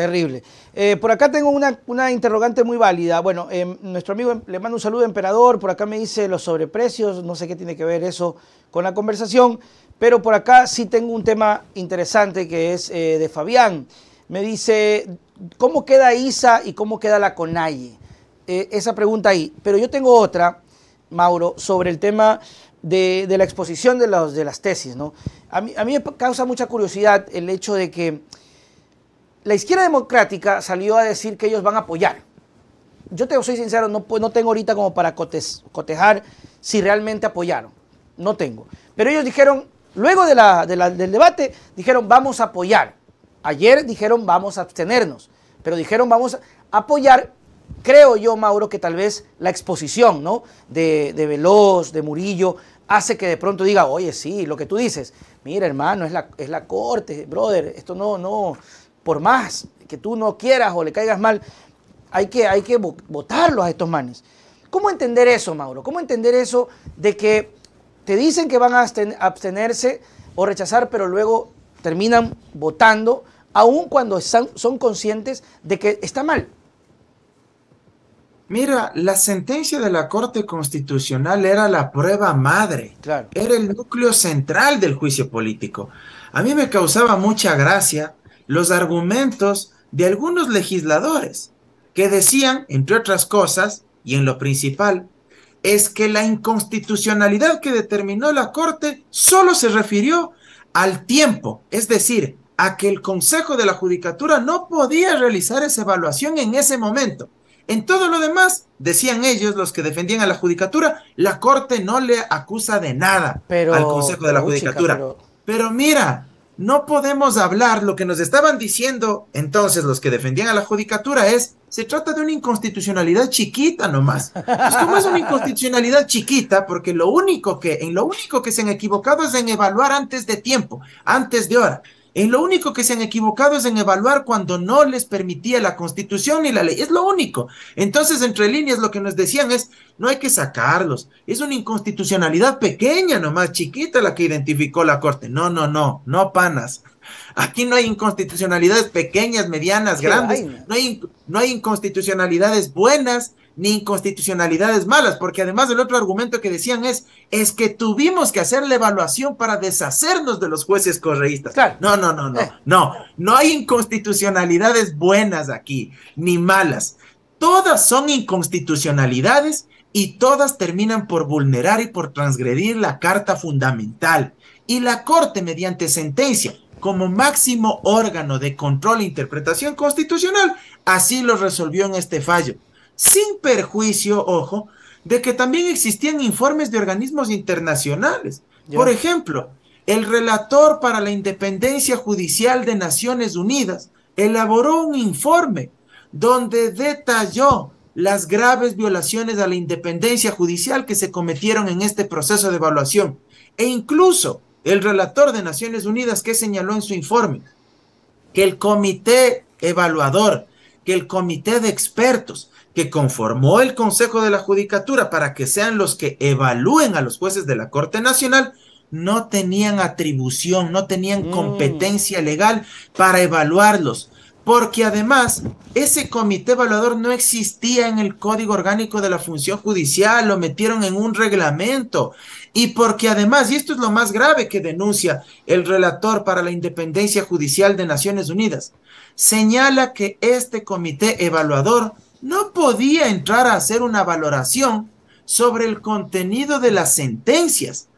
Terrible. Eh, por acá tengo una, una, interrogante muy válida. Bueno, em, nuestro amigo em, le mando un saludo, emperador. Por acá me dice los sobreprecios. No sé qué tiene que ver eso con la conversación. Pero por acá sí tengo un tema interesante que es eh, de Fabián. Me dice, ¿cómo queda ISA y cómo queda la Conalle? Eh, esa pregunta ahí. Pero yo tengo otra, Mauro, sobre el tema de, la exposición de, los, de las tesis. ¿no? A, a mí me causa mucha curiosidad el hecho de que la izquierda democrática salió a decir que ellos van a apoyar. Yo te soy sincero, no, no tengo ahorita como para cotejar si realmente apoyaron. No tengo. Pero ellos dijeron, luego del debate, dijeron vamos a apoyar. Ayer dijeron vamos a abstenernos. Pero dijeron vamos a apoyar, creo yo, Mauro, que tal vez la exposición ¿no? de, Veloz, de Murillo, hace que de pronto diga, oye, sí, lo que tú dices, mira hermano, es la, es la corte, brother, esto no, no, por más que tú no quieras o le caigas mal, hay que, hay que votarlos a estos manes. ¿Cómo entender eso, Mauro? ¿Cómo entender eso de que te dicen que van a abstenerse o rechazar, pero luego terminan votando, aun cuando son conscientes de que está mal? Mira, la sentencia de la Corte Constitucional era la prueba madre. Era el núcleo central del juicio político. A mí me causaba mucha gracia los argumentos de algunos legisladores que decían, entre otras cosas, y en lo principal, es que la inconstitucionalidad que determinó la Corte solo se refirió al tiempo, es decir, a que el Consejo de la Judicatura no podía realizar esa evaluación en ese momento. En todo lo demás, decían ellos, los que defendían a la Judicatura, la Corte no le acusa de nada al Consejo de la Judicatura. pero mira, no podemos hablar lo que nos estaban diciendo entonces los que defendían a la judicatura es, se trata de una inconstitucionalidad chiquita nomás. Pues es una inconstitucionalidad chiquita, porque lo único que, en lo único que se han equivocado es en evaluar antes de tiempo, antes de hora. En lo único que se han equivocado es en evaluar cuando no les permitía la constitución y la ley. Es lo único. Entonces, entre líneas, lo que nos decían es, no hay que sacarlos. Es una inconstitucionalidad pequeña, nomás chiquita la que identificó la Corte. No, no, no, no panas. Aquí no hay inconstitucionalidades pequeñas, medianas, grandes. No, hay, no hay inconstitucionalidades buenas ni inconstitucionalidades malas, porque además el otro argumento que decían es, es que tuvimos que hacer la evaluación para deshacernos de los jueces correístas. No, no, no, no, eh. no, no hay inconstitucionalidades buenas aquí, ni malas. Todas son inconstitucionalidades y todas terminan por vulnerar y por transgredir la Carta Fundamental. Y la Corte, mediante sentencia, como máximo órgano de control e interpretación constitucional, así lo resolvió en este fallo sin perjuicio, ojo, de que también existían informes de organismos internacionales. Por ejemplo, el relator para la independencia judicial de Naciones Unidas elaboró un informe donde detalló las graves violaciones a la independencia judicial que se cometieron en este proceso de evaluación. E incluso el relator de Naciones Unidas que señaló en su informe que el comité evaluador que el comité de expertos que conformó el Consejo de la Judicatura para que sean los que evalúen a los jueces de la Corte Nacional no tenían atribución, no tenían mm. competencia legal para evaluarlos porque además ese comité evaluador no existía en el Código Orgánico de la Función Judicial, lo metieron en un reglamento, y porque además, y esto es lo más grave que denuncia el relator para la independencia judicial de Naciones Unidas, señala que este comité evaluador no podía entrar a hacer una valoración sobre el contenido de las sentencias,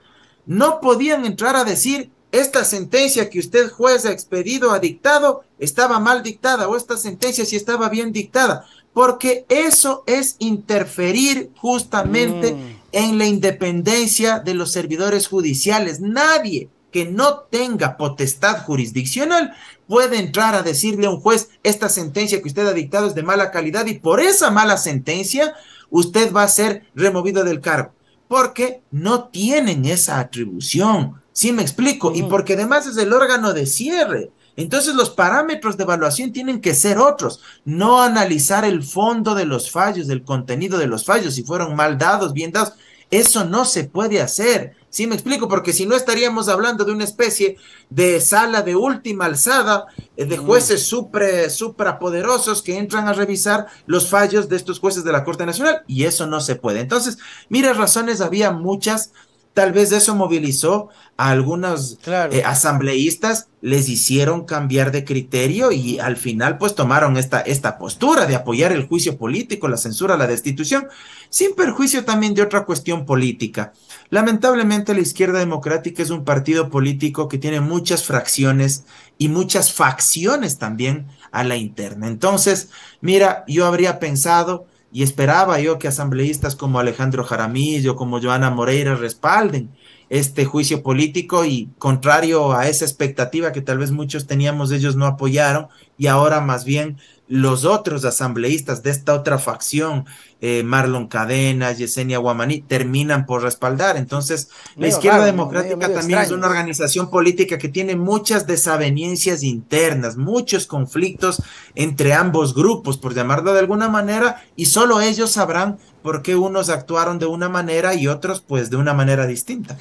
no podían entrar a decir esta sentencia que usted juez ha expedido, ha dictado, estaba mal dictada o esta sentencia si estaba bien dictada, porque eso es interferir justamente mm. en la independencia de los servidores judiciales. Nadie que no tenga potestad jurisdiccional puede entrar a decirle a un juez, esta sentencia que usted ha dictado es de mala calidad y por esa mala sentencia usted va a ser removido del cargo, porque no tienen esa atribución Sí, me explico. Y porque además es el órgano de cierre. Entonces los parámetros de evaluación tienen que ser otros, no analizar el fondo de los fallos, del contenido de los fallos, si fueron mal dados, bien dados. Eso no se puede hacer. Sí, me explico, porque si no estaríamos hablando de una especie de sala de última alzada eh, de jueces supra, suprapoderosos que entran a revisar los fallos de estos jueces de la Corte Nacional, y eso no se puede. Entonces, mira, razones había muchas Tal vez eso movilizó a algunos eh, asambleístas, les hicieron cambiar de criterio y al final pues tomaron esta, esta postura de apoyar el juicio político, la censura, la destitución, sin perjuicio también de otra cuestión política. Lamentablemente la izquierda democrática es un partido político que tiene muchas fracciones y muchas facciones también a la interna. Entonces, mira, yo habría pensado y esperaba yo que asambleístas como Alejandro Jaramillo, como Joana Moreira respalden este juicio político y contrario a esa expectativa que tal vez muchos teníamos, ellos no apoyaron y ahora más bien los otros asambleístas de esta otra facción, eh, Marlon Cadena, Yesenia Guamaní, terminan por respaldar. Entonces, la izquierda democrática también es una organización política que tiene muchas desavenencias internas, muchos conflictos entre ambos grupos, por llamarlo de alguna manera, y solo ellos sabrán por qué unos actuaron de una manera y otros pues de una manera distinta.